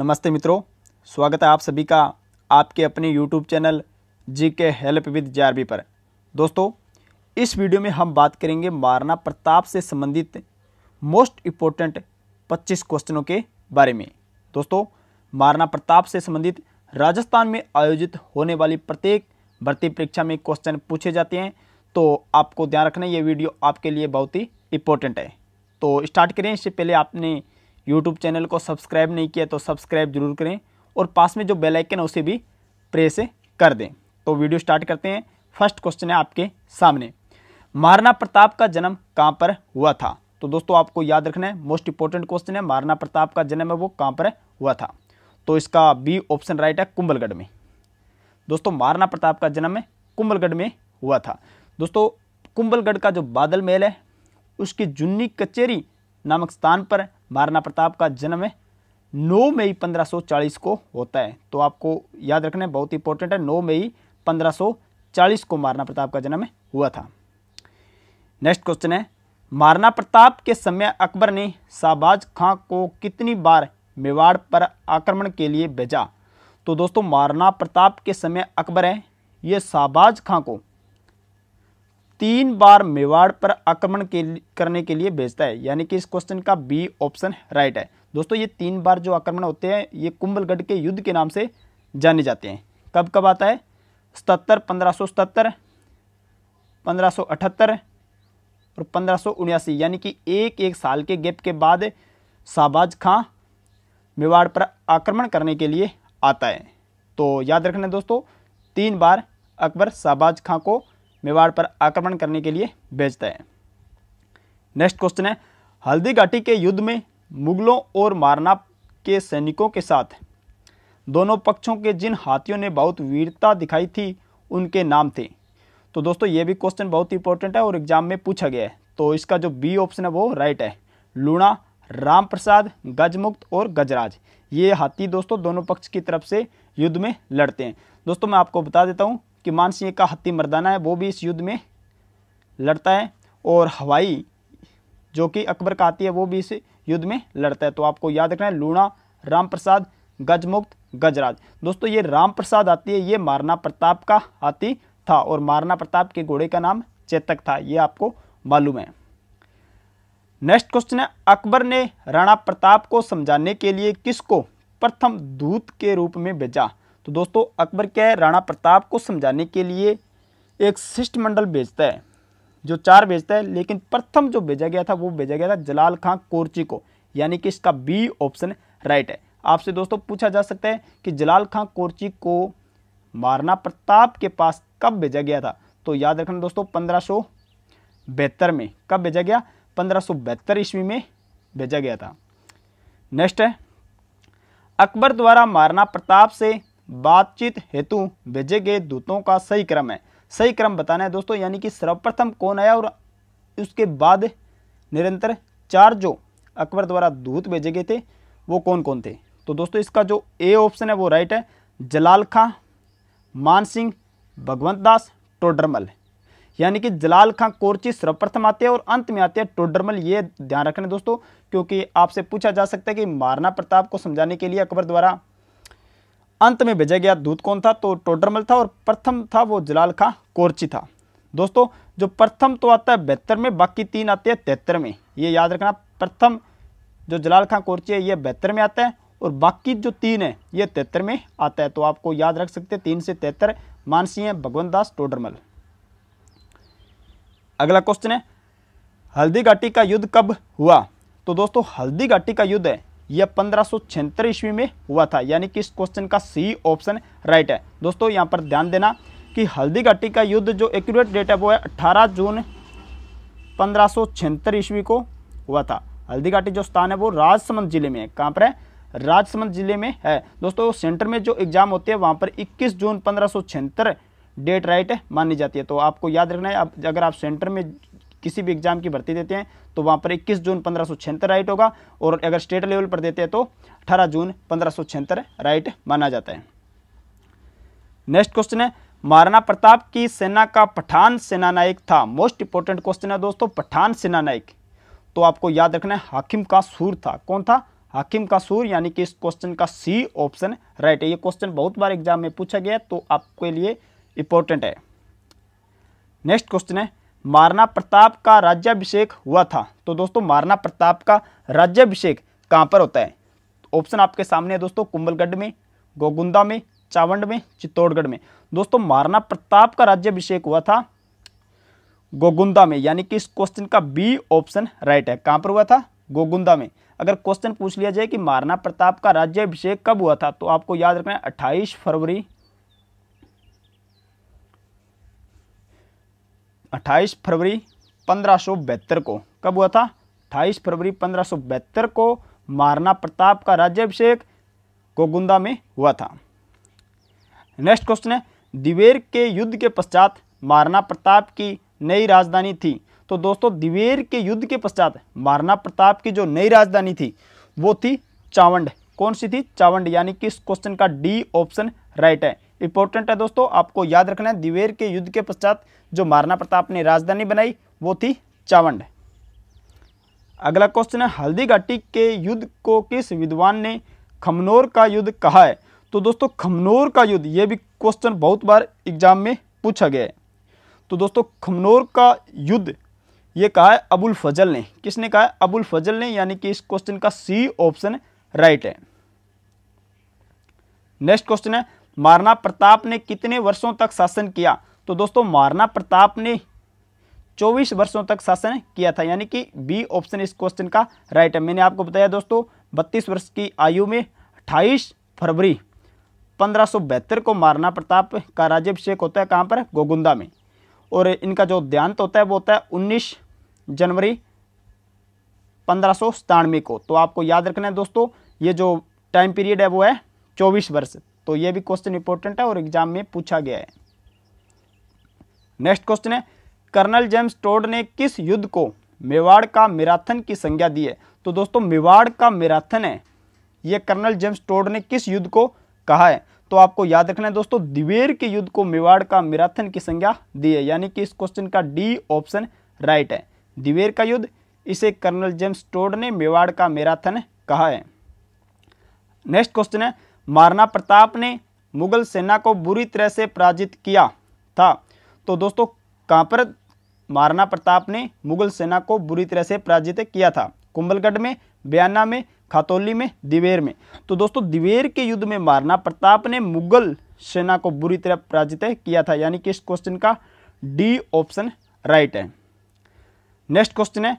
नमस्ते मित्रों स्वागत है आप सभी का आपके अपने यूट्यूब चैनल जी के हेल्प विद जे पर दोस्तों इस वीडियो में हम बात करेंगे महाराणा प्रताप से संबंधित मोस्ट इम्पोर्टेंट 25 क्वेश्चनों के बारे में दोस्तों महाराणा प्रताप से संबंधित राजस्थान में आयोजित होने वाली प्रत्येक भर्ती परीक्षा में क्वेश्चन पूछे जाते हैं तो आपको ध्यान रखना ये वीडियो आपके लिए बहुत ही इम्पोर्टेंट है तो स्टार्ट करें इससे पहले आपने यूट्यूब चैनल को सब्सक्राइब नहीं किया तो सब्सक्राइब जरूर करें और पास में जो बेल आइकन है उसे भी प्रेस कर दें तो वीडियो स्टार्ट करते हैं फर्स्ट क्वेश्चन है आपके सामने महाराणा प्रताप का जन्म कहाँ पर हुआ था तो दोस्तों आपको याद रखना है मोस्ट इंपॉर्टेंट क्वेश्चन है महाराणा प्रताप का जन्म है वो कहाँ पर हुआ था तो इसका बी ऑप्शन राइट है कुंभलगढ़ में दोस्तों महाराणा प्रताप का जन्म है कुंभलगढ़ में हुआ था दोस्तों कुंभलगढ़ का जो बादल महल है उसकी जुन्नी कचेरी नामक स्थान पर महाराणा प्रताप का जन्म 9 मई 1540 को होता है तो आपको याद रखना बहुत इंपॉर्टेंट है 9 मई 1540 को महाराणा प्रताप का जन्म हुआ था नेक्स्ट क्वेश्चन है महाराणा प्रताप के समय अकबर ने शाहबाज खां को कितनी बार मेवाड़ पर आक्रमण के लिए भेजा तो दोस्तों महाराणा प्रताप के समय अकबर है ये शाहबाज खां को तीन बार मेवाड़ पर आक्रमण के करने के लिए भेजता है यानी कि इस क्वेश्चन का बी ऑप्शन राइट है दोस्तों ये तीन बार जो आक्रमण होते हैं ये कुंभलगढ़ के युद्ध के नाम से जाने जाते हैं कब कब आता है सतहत्तर पंद्रह सौ पंद्रह सौ अठहत्तर और पंद्रह सौ उन्यासी यानी कि एक एक साल के गैप के बाद शाहबाज खां मेवाड़ पर आक्रमण करने के लिए आता है तो याद रखना दोस्तों तीन बार अकबर शाहबाज खां को मेवाड़ पर आक्रमण करने के लिए भेजते हैं नेक्स्ट क्वेश्चन है हल्दी घाटी के युद्ध में मुगलों और मारना के सैनिकों के साथ दोनों पक्षों के जिन हाथियों ने बहुत वीरता दिखाई थी उनके नाम थे तो दोस्तों ये भी क्वेश्चन बहुत इंपॉर्टेंट है और एग्जाम में पूछा गया है तो इसका जो बी ऑप्शन है वो राइट है लूणा राम प्रसाद गजमुक्त और गजराज ये हाथी दोस्तों दोनों पक्ष की तरफ से युद्ध में लड़ते हैं दोस्तों मैं आपको बता देता हूँ कि मानसिंह का हत्ती मर्दाना है वो भी इस युद्ध में लड़ता है और हवाई जो कि अकबर का हाथी है वो भी इस युद्ध में लड़ता है तो आपको याद रखना है लूणा राम प्रसाद गजमुक्त गजराज दोस्तों ये राम प्रसाद आती है ये मारना प्रताप का हाथी था और मारना प्रताप के घोड़े का नाम चेतक था ये आपको मालूम है नेक्स्ट क्वेश्चन है अकबर ने राणा प्रताप को समझाने के लिए किसको प्रथम दूत के रूप में भेजा तो दोस्तों अकबर क्या है राणा प्रताप को समझाने के लिए एक शिष्टमंडल भेजता है जो चार भेजता है लेकिन प्रथम जो भेजा गया था वो भेजा गया था जलाल खां कोरची को यानी कि इसका बी ऑप्शन राइट है आपसे दोस्तों पूछा जा सकता है कि जलाल खां कोरची को मारना प्रताप के पास कब भेजा गया था तो याद रखना दोस्तों पंद्रह में कब भेजा गया पंद्रह ईस्वी में भेजा गया था नेक्स्ट है अकबर द्वारा मारना प्रताप से बातचीत हेतु भेजे गए दूतों का सही क्रम है सही क्रम बताना है दोस्तों यानी कि सर्वप्रथम कौन आया और उसके बाद निरंतर चार जो अकबर द्वारा दूत भेजे गए थे वो कौन कौन थे तो दोस्तों इसका जो ए ऑप्शन है वो राइट है जलाल खां मान सिंह भगवंत दास टोडरमल यानी कि जलाल खां कोरची सर्वप्रथम आते हैं और अंत में आते हैं टोडरमल ये ध्यान रखना दोस्तों क्योंकि आपसे पूछा जा सकता है कि महाराणा प्रताप को समझाने के लिए अकबर द्वारा अंत में भेजा गया दूत कौन था तो टोडरमल था और प्रथम था वो जलाल खां कोरची था दोस्तों जो प्रथम तो आता है बेहतर में बाकी तीन आते हैं तिहत्तर में ये याद रखना प्रथम जो जलाल खां कोरची है ये बेहतर में आता है और बाकी जो तीन है ये तिहत्तर में आता है तो आपको याद रख सकते हैं तीन से तिहत्तर मानसी हैं भगवंत दास टोडरमल अगला क्वेश्चन है हल्दी घाटी का युद्ध कब हुआ तो दोस्तों हल्दी घाटी का युद्ध है यह पंद्रह ईस्वी में हुआ था यानी कि इस क्वेश्चन का सी ऑप्शन राइट है दोस्तों यहाँ पर ध्यान देना कि हल्दी घाटी का युद्ध जो एक्यूरेट डेट है वो है अट्ठारह जून पंद्रह ईस्वी को हुआ था हल्दी घाटी जो स्थान है वो राजसमंद जिले में है कहाँ पर है राजसमंद जिले में है दोस्तों सेंटर में जो एग्जाम होते हैं वहाँ पर 21 जून पंद्रह डेट राइट मानी जाती है तो आपको याद रखना है अगर आप सेंटर में किसी भी एग्जाम की भर्ती देते हैं तो वहाँ पर इक्कीस जून पंद्रह राइट होगा और अगर स्टेट लेवल पर देते हैं तो अठारह जून पंद्रह राइट माना जाता है नेक्स्ट क्वेश्चन है महाराणा प्रताप की सेना का पठान सेनानायक था मोस्ट इंपॉर्टेंट क्वेश्चन है दोस्तों पठान सेनानायक तो आपको याद रखना है हाकिम का सूर था कौन था हाकिम का सूर यानी कि इस क्वेश्चन का सी ऑप्शन राइट है ये क्वेश्चन बहुत बार एग्जाम में पूछा गया तो आपके लिए इंपॉर्टेंट है नेक्स्ट क्वेश्चन है मारना प्रताप का राज्याभिषेक हुआ था तो दोस्तों मारना प्रताप का राज्याभिषेक कहाँ पर होता है ऑप्शन आपके सामने है दोस्तों कुंभलगढ़ में गोगुंदा में चावंड में चित्तौड़गढ़ में दोस्तों महाराणा प्रताप का राज्याभिषेक हुआ था गोगुंदा में यानी कि इस क्वेश्चन का बी ऑप्शन राइट है कहाँ पर हुआ था गोगुंदा में अगर क्वेश्चन पूछ लिया जाए कि महाराणा प्रताप का राज्याभिषेक कब हुआ था तो आपको याद रखना है अट्ठाईस फरवरी 28 फरवरी पंद्रह को कब हुआ था 28 फरवरी पंद्रह को महाराणा प्रताप का राज्याभिषेक गोगुंदा में हुआ था नेक्स्ट क्वेश्चन है दिवेर के युद्ध के पश्चात महाराणा प्रताप की नई राजधानी थी तो दोस्तों दिवेर के युद्ध के पश्चात महाराणा प्रताप की जो नई राजधानी थी वो थी चावंड कौन सी थी चावंड यानी कि इस क्वेश्चन का डी ऑप्शन राइट है इंपॉर्टेंट है दोस्तों आपको याद रखना है दिवेर के युद्ध के पश्चात जो महाराणा प्रताप ने राजधानी बनाई वो थी चावंड अगला क्वेश्चन है हल्दी घाटी के युद्ध को किस विद्वान ने खमनोर का युद्ध कहा है तो दोस्तों खमनोर का युद्ध ये भी क्वेश्चन बहुत बार एग्जाम में पूछा गया है तो दोस्तों खमनोर का युद्ध ये कहा है अबुल फजल ने किसने कहा है अबुल फजल ने यानी कि इस क्वेश्चन का सी ऑप्शन राइट है नेक्स्ट क्वेश्चन है महाराणा प्रताप ने कितने वर्षों तक शासन किया तो दोस्तों महाराणा प्रताप ने 24 वर्षों तक शासन किया था यानी कि बी ऑप्शन इस क्वेश्चन का राइट है मैंने आपको बताया दोस्तों 32 वर्ष की आयु में 28 फरवरी पंद्रह को महाराणा प्रताप का राज्यभिषेक होता है कहाँ पर गोगुंदा में और इनका जो देहांत होता है वो होता है उन्नीस जनवरी पंद्रह को तो आपको याद रखना है दोस्तों ये जो टाइम पीरियड है वो है चौबीस वर्ष तो ये भी क्वेश्चन इंपॉर्टेंट है और एग्जाम में पूछा गया है नेक्स्ट क्वेश्चन है कर्नल जेम्स टोड ने किस युद्ध को मेवाड़ का मैराथन की संज्ञा दी है तो दोस्तों मेवाड़ का मैराथन है ये कर्नल जेम्स टोड ने किस युद्ध को कहा है तो आपको याद रखना है दोस्तों दिवेर के युद्ध को मेवाड़ का मैराथन की संज्ञा दी है यानी कि इस क्वेश्चन का डी ऑप्शन राइट है दिवेर का युद्ध इसे कर्नल जेम्स टोड ने मेवाड़ का मैराथन कहा है नेक्स्ट क्वेश्चन है महाराणा प्रताप ने मुगल सेना को बुरी तरह से पराजित किया था तो दोस्तों कहाँ पर महाराणा प्रताप ने मुगल सेना को बुरी तरह से पराजित किया था कुंभलगढ़ में बयाना में खातौली में दिवेर में तो दोस्तों दिवेर के युद्ध में महाराणा प्रताप ने मुगल सेना को बुरी तरह पराजित किया था यानी कि इस क्वेश्चन का डी ऑप्शन राइट है नेक्स्ट क्वेश्चन है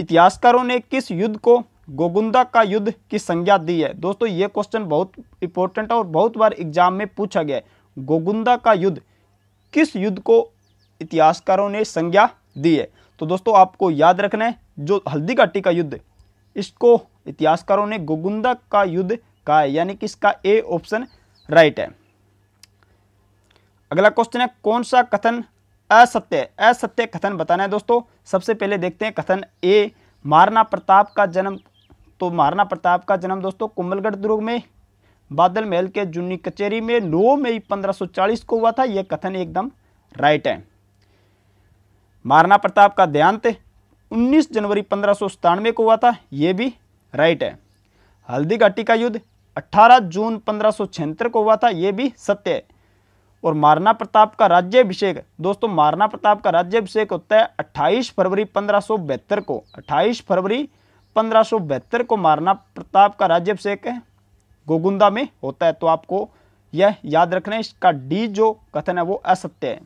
इतिहासकारों ने किस युद्ध को गोगुंदा का युद्ध की संज्ञा दी है दोस्तों ये क्वेश्चन बहुत इंपॉर्टेंट है और बहुत बार एग्जाम में पूछा गया है गोगुंदा का युद्ध किस युद्ध को इतिहासकारों ने संज्ञा दी है तो दोस्तों आपको याद रखना है जो हल्दी घाटी का युद्ध इसको इतिहासकारों ने गोगुंदा का युद्ध कहा है यानी कि इसका ए ऑप्शन राइट है अगला क्वेश्चन है कौन सा कथन असत्य असत्य कथन बताना है दोस्तों सबसे पहले देखते हैं कथन ए महाराणा प्रताप का जन्म तो महाराणा प्रताप का जन्म दोस्तों कुंभलगढ़ दुर्ग में बादल महल के जुन्नी कचेरी में नौ मई 1540 को हुआ था यह कथन एकदम राइट है महाराणा प्रताप का देहांत 19 जनवरी पंद्रह को हुआ था यह भी राइट है हल्दी घाटी का युद्ध 18 जून पंद्रह को हुआ था यह भी सत्य है और महाराणा प्रताप का राज्य अभिषेक दोस्तों महाराणा प्रताप का राज्य अभिषेक होता है 28 फरवरी पंद्रह को 28 फरवरी 1572 को मारना प्रताप का राज्यभिषेक है गोगुंदा में होता है तो आपको यह याद रखना है इसका डी जो कथन है वो असत्य है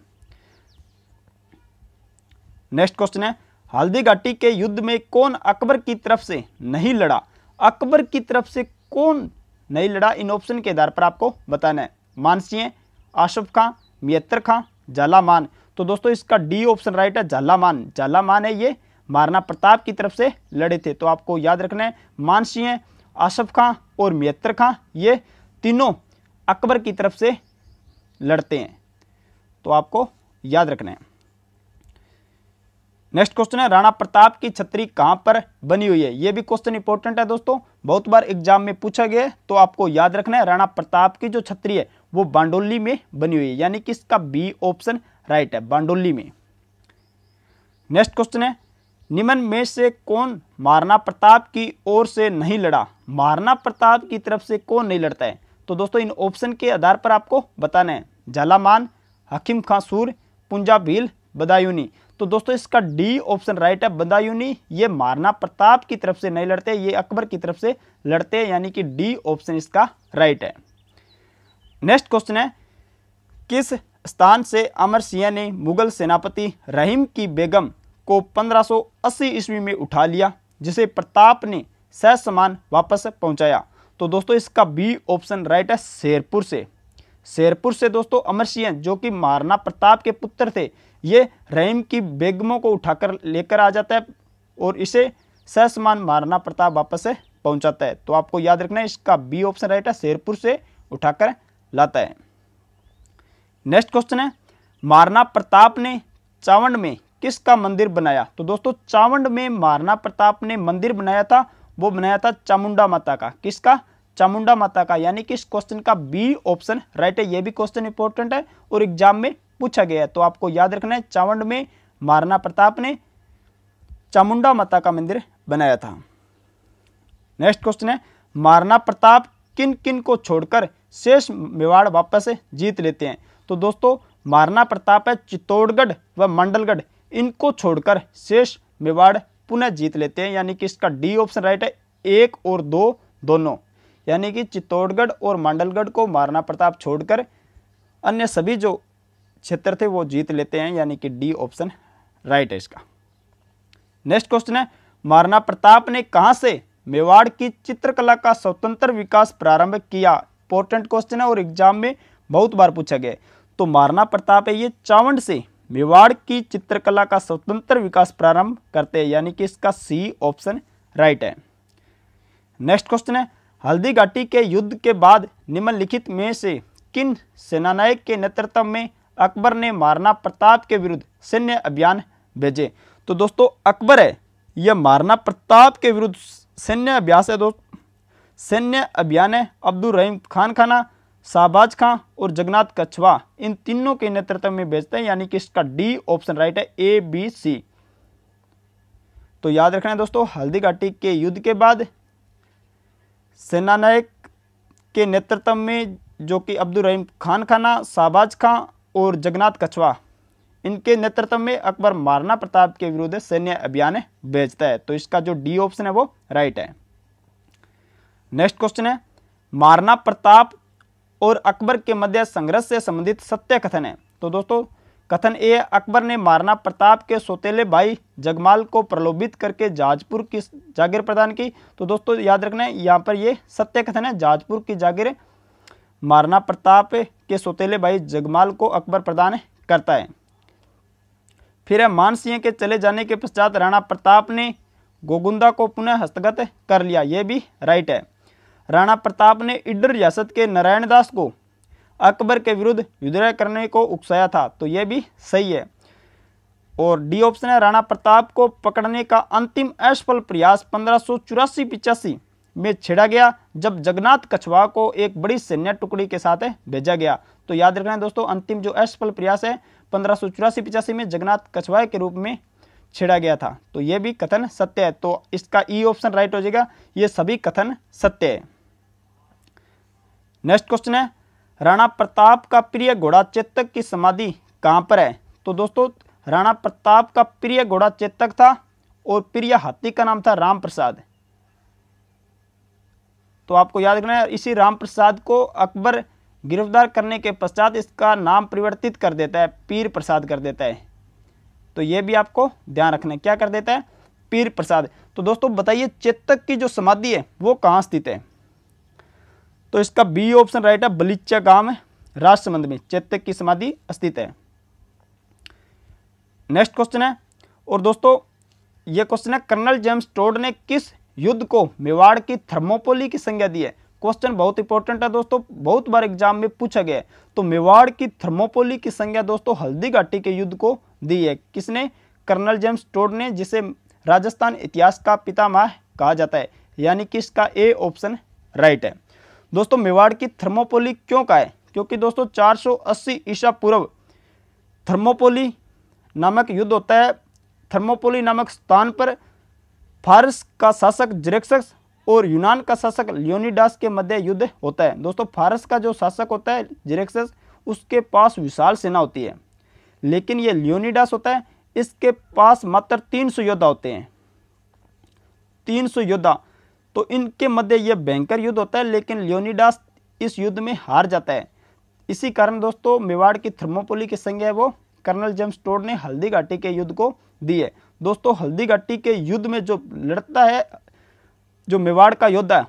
नेक्स्ट क्वेश्चन है हल्दी घाटी के युद्ध में कौन अकबर की तरफ से नहीं लड़ा अकबर की तरफ से कौन नहीं लड़ा इन ऑप्शन के आधार पर आपको बताना है मानसिंह आशफ खां मियत्र खां जालामान तो दोस्तों इसका डी ऑप्शन राइट है झालामान झालामान है ये महाराणा प्रताप की तरफ से लड़े थे तो आपको याद रखना है मानसिंह आसफ खां और मेहत्र खां ये तीनों अकबर की तरफ से लड़ते हैं तो आपको याद रखना है नेक्स्ट क्वेश्चन है राणा प्रताप की छतरी कहाँ पर बनी हुई है ये भी क्वेश्चन इंपॉर्टेंट है दोस्तों बहुत बार एग्जाम में पूछा गया है तो आपको याद रखना है राणा प्रताप की जो छतरी है वो बांडोली में बनी हुई है यानी कि इसका बी ऑप्शन राइट है बांडोली में नेक्स्ट क्वेश्चन है निमन में से कौन महाराणा प्रताप की ओर से नहीं लड़ा महाराणा प्रताप की तरफ से कौन नहीं लड़ता है तो दोस्तों इन ऑप्शन के आधार पर आपको बताना है झालामान हकीम खां सूर पुंजा भील बदायूनी तो दोस्तों इसका डी ऑप्शन राइट है बदायूनी ये महाराणा प्रताप की तरफ से नहीं लड़ते ये अकबर की तरफ से लड़ते हैं यानी कि डी ऑप्शन इसका राइट है नेक्स्ट क्वेश्चन है किस स्थान से अमर सिंह ने मुगल सेनापति रहीम की बेगम को 1580 ईस्वी में उठा लिया जिसे प्रताप ने समान वापस पहुंचाया तो दोस्तों इसका बी ऑप्शन राइट है शेरपुर से शेरपुर से दोस्तों अमर सिंह जो कि मारना प्रताप के पुत्र थे ये रहीम की बेगमों को उठाकर लेकर आ जाता है और इसे सह समान मारना प्रताप वापस से पहुंचाता है तो आपको याद रखना है इसका बी ऑप्शन राइट है शेरपुर से उठाकर लाता है नेक्स्ट क्वेश्चन है मारना प्रताप ने चावंड में किसका मंदिर बनाया तो दोस्तों चावंड में महाराणा प्रताप ने मंदिर बनाया था वो बनाया था चामुंडा माता का किसका चामुंडा माता का यानी कि इस क्वेश्चन का बी ऑप्शन राइट है ये भी क्वेश्चन इंपॉर्टेंट है और एग्जाम में पूछा गया है तो आपको याद रखना है चावंड में महाराणा प्रताप ने चामुंडा माता का मंदिर बनाया था नेक्स्ट क्वेश्चन है महाराणा प्रताप किन किन को छोड़कर शेष मेवाड़ वापस जीत लेते हैं तो दोस्तों महाराणा प्रताप है चित्तौड़गढ़ व मंडलगढ़ इनको छोड़कर शेष मेवाड़ पुनः जीत लेते हैं यानी कि इसका डी ऑप्शन राइट है एक और दो दोनों यानी कि चित्तौड़गढ़ और मांडलगढ़ को महाराणा प्रताप छोड़कर अन्य सभी जो क्षेत्र थे वो जीत लेते हैं यानी कि डी ऑप्शन राइट है इसका नेक्स्ट क्वेश्चन है महाराणा प्रताप ने कहाँ से मेवाड़ की चित्रकला का स्वतंत्र विकास प्रारंभ किया इंपॉर्टेंट क्वेश्चन है और एग्जाम में बहुत बार पूछा गया तो महाराणा प्रताप है ये चावंड से मेवाड़ की चित्रकला का स्वतंत्र विकास प्रारंभ करते हैं यानी कि इसका सी ऑप्शन राइट है नेक्स्ट क्वेश्चन है हल्दी घाटी के युद्ध के बाद निम्नलिखित में से किन सेनानायक के नेतृत्व में अकबर ने मारना प्रताप के विरुद्ध सैन्य अभियान भेजे तो दोस्तों अकबर है यह मारना प्रताप के विरुद्ध सैन्य अभ्यास है दोस्त सैन्य अभियान है अब्दुल रहीम खान खाना शाहबाज खां और जगन्नाथ कछवा इन तीनों के नेतृत्व में भेजते हैं यानी कि इसका डी ऑप्शन राइट है ए बी सी तो याद रखना है दोस्तों हल्दी घाटी के युद्ध के बाद सेनानायक के नेतृत्व में जो कि अब्दुल रहीम खान खाना शाहबाज खां और जगन्नाथ कछवा इनके नेतृत्व में अकबर मारना प्रताप के विरुद्ध सैन्य अभियान भेजता है तो इसका जो डी ऑप्शन है वो राइट है नेक्स्ट क्वेश्चन है मारना प्रताप और अकबर के मध्य संघर्ष से संबंधित सत्य कथन है तो दोस्तों कथन ए अकबर ने महाराणा प्रताप के सोतेले भाई जगमाल को प्रलोभित करके जाजपुर की जागीर प्रदान की तो दोस्तों याद रखना है यहाँ पर ये सत्य कथन है जाजपुर की जागीर महाराणा प्रताप के सोतेले भाई जगमाल को अकबर प्रदान करता है फिर है मानसिंह के चले जाने के पश्चात राणा प्रताप ने गोगुंदा को पुनः हस्तगत कर लिया ये भी राइट है राणा प्रताप ने इडर रियासत के नारायण दास को अकबर के विरुद्ध युद्ध करने को उकसाया था तो यह भी सही है और डी ऑप्शन है राणा प्रताप को पकड़ने का अंतिम असफल प्रयास पंद्रह सौ चौरासी पिचासी में छेड़ा गया जब जगन्नाथ कछवा को एक बड़ी सैन्य टुकड़ी के साथ भेजा गया तो याद रखना है दोस्तों अंतिम जो असफल प्रयास है पंद्रह सौ चौरासी पिचासी में जगन्नाथ कछवा के रूप में छेड़ा गया था तो यह भी कथन सत्य है तो इसका ई ऑप्शन राइट हो जाएगा ये सभी कथन सत्य है नेक्स्ट क्वेश्चन है राणा प्रताप का प्रिय घोड़ा चेतक की समाधि कहाँ पर है तो दोस्तों राणा प्रताप का प्रिय घोड़ा चेतक था और प्रिय हाथी का नाम था राम प्रसाद तो आपको याद रखना है इसी राम प्रसाद को अकबर गिरफ्तार करने के पश्चात इसका नाम परिवर्तित कर देता है पीर प्रसाद कर देता है तो ये भी आपको ध्यान रखना है क्या कर देता है पीर प्रसाद तो दोस्तों बताइए चेतक की जो समाधि है वो कहाँ स्थित है तो इसका बी ऑप्शन राइट है बलिचा गांव राजसमंद में चैत्य की समाधि स्थित है नेक्स्ट क्वेश्चन है और दोस्तों ये क्वेश्चन है कर्नल जेम्स टोड ने किस युद्ध को मेवाड़ की थर्मोपोली की संज्ञा दी है क्वेश्चन बहुत इंपॉर्टेंट है दोस्तों बहुत बार एग्जाम में पूछा गया है तो मेवाड़ की थर्मोपोली की संज्ञा दोस्तों हल्दी घाटी के युद्ध को दी है किसने कर्नल जेम्स टोड ने जिसे राजस्थान इतिहास का पितामह कहा जाता है यानी कि इसका ए ऑप्शन राइट है दोस्तों मेवाड़ की थर्मोपोली क्यों का है क्योंकि दोस्तों 480 ईसा पूर्व थर्मोपोली नामक युद्ध होता है थर्मोपोली नामक स्थान पर फारस का शासक जरेक्सस और यूनान का शासक लियोनिडास के मध्य युद्ध होता है दोस्तों फारस का जो शासक होता है जरेक्सस उसके पास विशाल सेना होती है लेकिन ये लियोनिडास होता है इसके पास मात्र तीन सौ योद्धा होते हैं तीन सौ योद्धा तो इनके मध्य यह भयंकर युद्ध होता है लेकिन लियोनिडास इस युद्ध में हार जाता है इसी कारण दोस्तों मेवाड़ की थर्मोपोली की संज्ञा वो कर्नल जेम्स टोड ने हल्दी घाटी के युद्ध को दी है दोस्तों हल्दी घाटी के युद्ध में जो लड़ता है जो मेवाड़ का योद्धा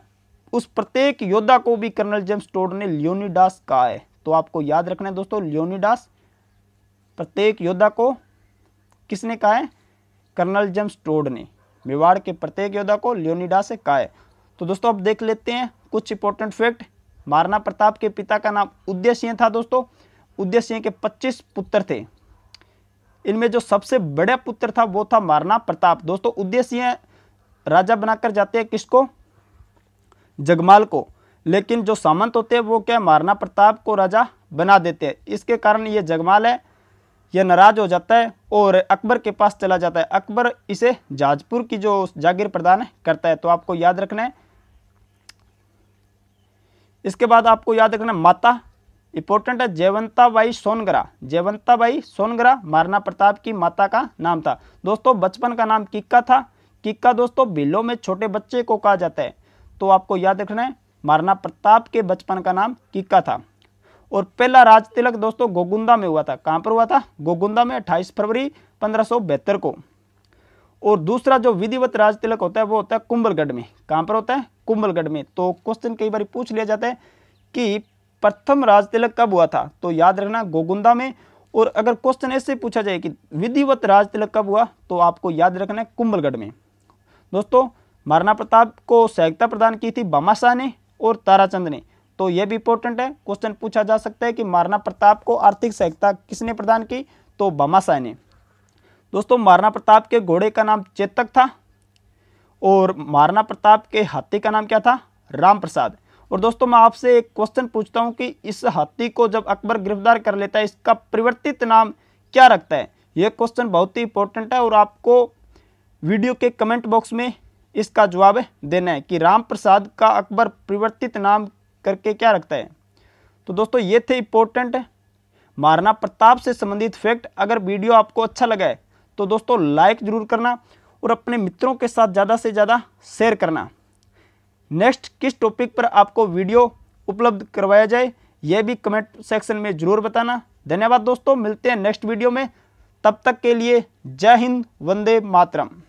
उस प्रत्येक योद्धा को भी कर्नल जेम्स टोड ने लियोनिडास कहा है तो आपको याद रखना है दोस्तों लियोनिडास प्रत्येक योद्धा को किसने कहा है कर्नल जेम्स टोड ने मेवाड़ के प्रत्येक योद्धा को लियोनिडा से काए तो दोस्तों अब देख लेते हैं कुछ इंपॉर्टेंट फैक्ट महाराणा प्रताप के पिता का नाम उदय सिंह था दोस्तों उदय सिंह के 25 पुत्र थे इनमें जो सबसे बड़ा पुत्र था वो था महाराणा प्रताप दोस्तों उदय सिंह राजा बनाकर जाते हैं किसको जगमाल को लेकिन जो सामंत होते हैं वो क्या महाराणा प्रताप को राजा बना देते हैं इसके कारण ये जगमाल है यह नाराज़ हो जाता है और अकबर के पास चला जाता है अकबर इसे जाजपुर की जो जागीर प्रदान करता है तो आपको याद रखना है इसके बाद आपको याद रखना माता इंपॉर्टेंट है जयवंताबाई सोनगरा जयवंताबाई सोनगरा महाराणा प्रताप की माता का नाम था दोस्तों बचपन का नाम किक्का था किक्का दोस्तों बिल्लो में छोटे बच्चे को कहा जाता है तो आपको याद रखना है महाराणा प्रताप के बचपन का नाम किक्का था और पहला राज तिलक दोस्तों गोगुंदा में हुआ था कहाँ पर हुआ था गोगुंदा में 28 फरवरी पंद्रह को और दूसरा जो विधिवत राज तिलक होता है वो होता है कुंभलगढ़ में कहाँ पर होता है कुंभलगढ़ में तो क्वेश्चन कई बार पूछ लिया जाता है कि प्रथम राज तिलक कब हुआ था तो याद रखना गोगुंदा में और अगर क्वेश्चन ऐसे पूछा जाए कि विधिवत राज तिलक कब हुआ तो आपको याद रखना है कुंभलगढ़ में दोस्तों महाराणा प्रताप को सहायता प्रदान की थी बामाशाह ने और ताराचंद ने तो यह भी इंपॉर्टेंट है क्वेश्चन पूछा जा सकता है कि महाराणा प्रताप को आर्थिक सहायता किसने प्रदान की तो भमाशाह ने दोस्तों महाराणा प्रताप के घोड़े का नाम चेतक था और महाराणा प्रताप के हाथी का नाम क्या था राम प्रसाद और दोस्तों मैं आपसे एक क्वेश्चन पूछता हूं कि इस हाथी को जब अकबर गिरफ्तार कर लेता है इसका परिवर्तित नाम क्या रखता है यह क्वेश्चन बहुत ही इंपॉर्टेंट है और आपको वीडियो के कमेंट बॉक्स में इसका जवाब देना है कि राम प्रसाद का अकबर परिवर्तित नाम करके क्या रखता है तो दोस्तों ये थे इंपॉर्टेंट महाराणा प्रताप से संबंधित फैक्ट अगर वीडियो आपको अच्छा लगा है तो दोस्तों लाइक ज़रूर करना और अपने मित्रों के साथ ज़्यादा से ज़्यादा शेयर करना नेक्स्ट किस टॉपिक पर आपको वीडियो उपलब्ध करवाया जाए यह भी कमेंट सेक्शन में ज़रूर बताना धन्यवाद दोस्तों मिलते हैं नेक्स्ट वीडियो में तब तक के लिए जय हिंद वंदे मातरम